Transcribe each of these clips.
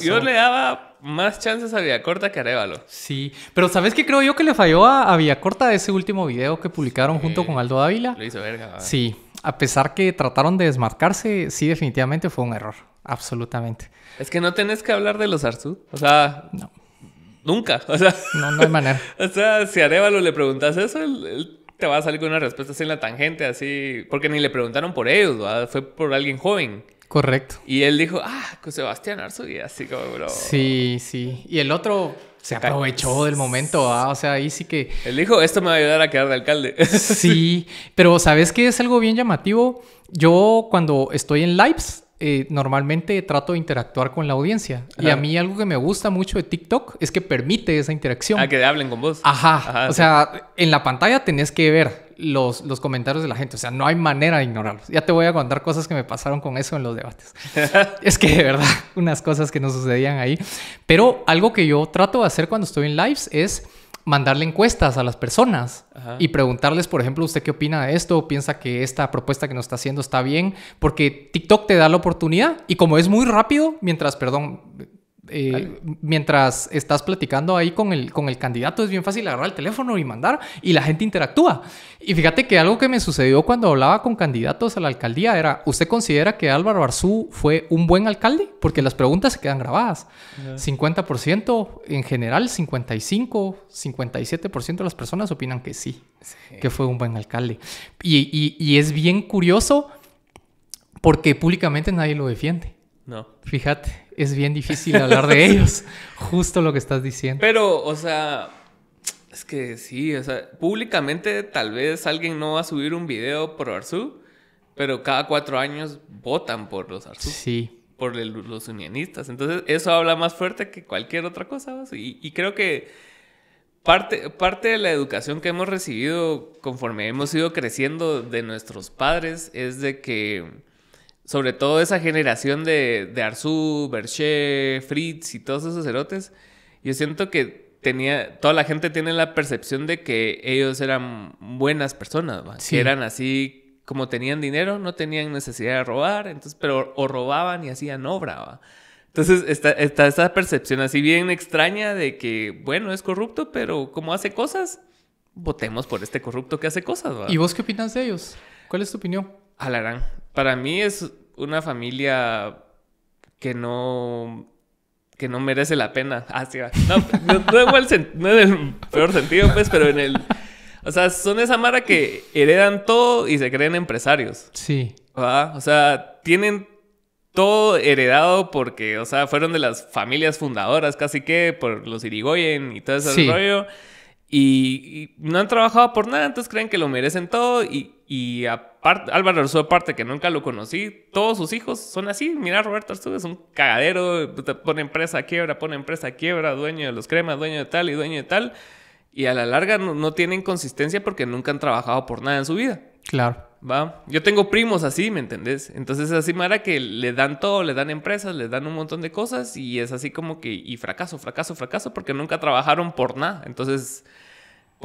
yo, le daba más chances a Villacorta que a Arevalo. Sí, pero ¿sabes qué creo yo que le falló a, Villacorta ese último video que publicaron junto con Aldo Dávila? Lo hizo verga. Sí, a pesar que trataron de desmarcarse, sí, definitivamente fue un error. Absolutamente. Es que no tenés que hablar de los Arzú. O sea. No. Nunca. O sea. No, no hay manera. o sea, si a Arevalo le preguntas eso, él, te va a salir con una respuesta así en la tangente, así. Porque ni le preguntaron por ellos, Fue por alguien joven. Correcto. Y él dijo, ah, con Sebastián Arzu y así como, bro. Sí, sí. Y el otro se aprovechó del momento, ¿ah? o sea, ahí sí que... Él dijo, esto me va a ayudar a quedar de alcalde. sí, pero ¿sabes qué es algo bien llamativo? Yo cuando estoy en lives, eh, normalmente trato de interactuar con la audiencia. Y a mí algo que me gusta mucho de TikTok es que permite esa interacción. Ah, que hablen con vos. Ajá. o sea, en la pantalla tenés que ver los, los comentarios de la gente. O sea, no hay manera de ignorarlos. Ya te voy a contar cosas que me pasaron con eso en los debates. es que de verdad, unas cosas que no sucedían ahí. Pero algo que yo trato de hacer cuando estoy en lives es mandarle encuestas a las personas y preguntarles, por ejemplo, ¿usted qué opina de esto? ¿Piensa que esta propuesta que nos está haciendo está bien? Porque TikTok te da la oportunidad y como es muy rápido, mientras, perdón, eh, mientras estás platicando ahí con el, con el candidato, es bien fácil agarrar el teléfono y mandar y la gente interactúa. Y fíjate que algo que me sucedió cuando hablaba con candidatos a la alcaldía era, ¿usted considera que Álvaro Arzú fue un buen alcalde? Porque las preguntas se quedan grabadas. 50% en general, 55, 57% de las personas opinan que sí, que fue un buen alcalde. Y, y es bien curioso porque públicamente nadie lo defiende. No. Fíjate es bien difícil hablar de ellos. Justo lo que estás diciendo. Pero, o sea, es que sí, o sea, públicamente tal vez alguien no va a subir un video por Arzu, pero cada cuatro años votan por los Arzu. Sí. Por los unionistas. Entonces, eso habla más fuerte que cualquier otra cosa. Y, y creo que parte, parte de la educación que hemos recibido conforme hemos ido creciendo de nuestros padres es de que sobre todo esa generación de, de Arzu, Berché, Fritz y todos esos erotes, yo siento que tenía, toda la gente tiene la percepción de que ellos eran buenas personas, ¿va? que eran así como tenían dinero, no tenían necesidad de robar, entonces, pero o robaban y hacían obra. ¿va? Entonces está, está, esa percepción así bien extraña de que, bueno, es corrupto, pero como hace cosas, votemos por este corrupto que hace cosas. ¿va? ¿Y vos qué opinas de ellos? ¿Cuál es tu opinión? Alarán para mí es una familia que no que no merece la pena. Ah, No, en el peor sentido, pues, pero en el... O sea, son esa mara que heredan todo y se creen empresarios. Sí. O sea, tienen todo heredado porque, o sea, fueron de las familias fundadoras casi que por los Irigoyen y todo ese rollo. Y, no han trabajado por nada, entonces creen que lo merecen todo y, y Álvaro parte que nunca lo conocí, todos sus hijos son así. Mira, Roberto Arzú es un cagadero, pone empresa quiebra, pone empresa quiebra, dueño de los cremas, dueño de tal y dueño de tal. Y a la larga no, tienen consistencia porque nunca han trabajado por nada en su vida. Claro. ¿Va? Yo tengo primos así, ¿me entendés? Entonces es así, Mara, que le dan todo, le dan empresas, le dan un montón de cosas y es así como que, y fracaso, fracaso, fracaso, porque nunca trabajaron por nada. Entonces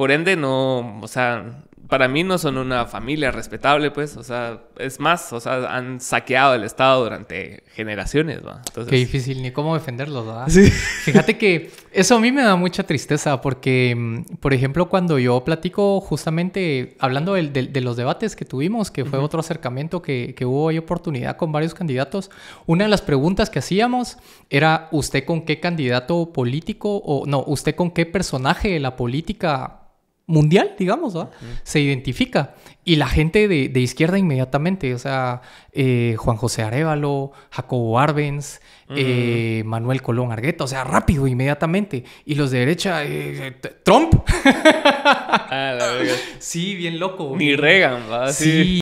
por ende, no, o sea, para mí no son una familia respetable, pues, o sea, es más, o sea, han saqueado el Estado durante generaciones, ¿va? Qué difícil, ni cómo defenderlos, ¿verdad? Sí. Fíjate que eso a mí me da mucha tristeza porque, mm, por ejemplo, cuando yo platico justamente, hablando de, los debates que tuvimos, que fue otro acercamiento que, hubo hoy oportunidad con varios candidatos, una de las preguntas que hacíamos era, ¿usted con qué candidato político o no, usted con qué personaje de la política mundial, digamos, se identifica. Y la gente de, izquierda inmediatamente, o sea, eh, Juan José Arevalo, Jacobo Arbenz, eh, Manuel Colón Argueta, o sea, rápido, inmediatamente. Y los de derecha, eh, Trump. Sí, bien loco. Ni Reagan, ¿va? sí.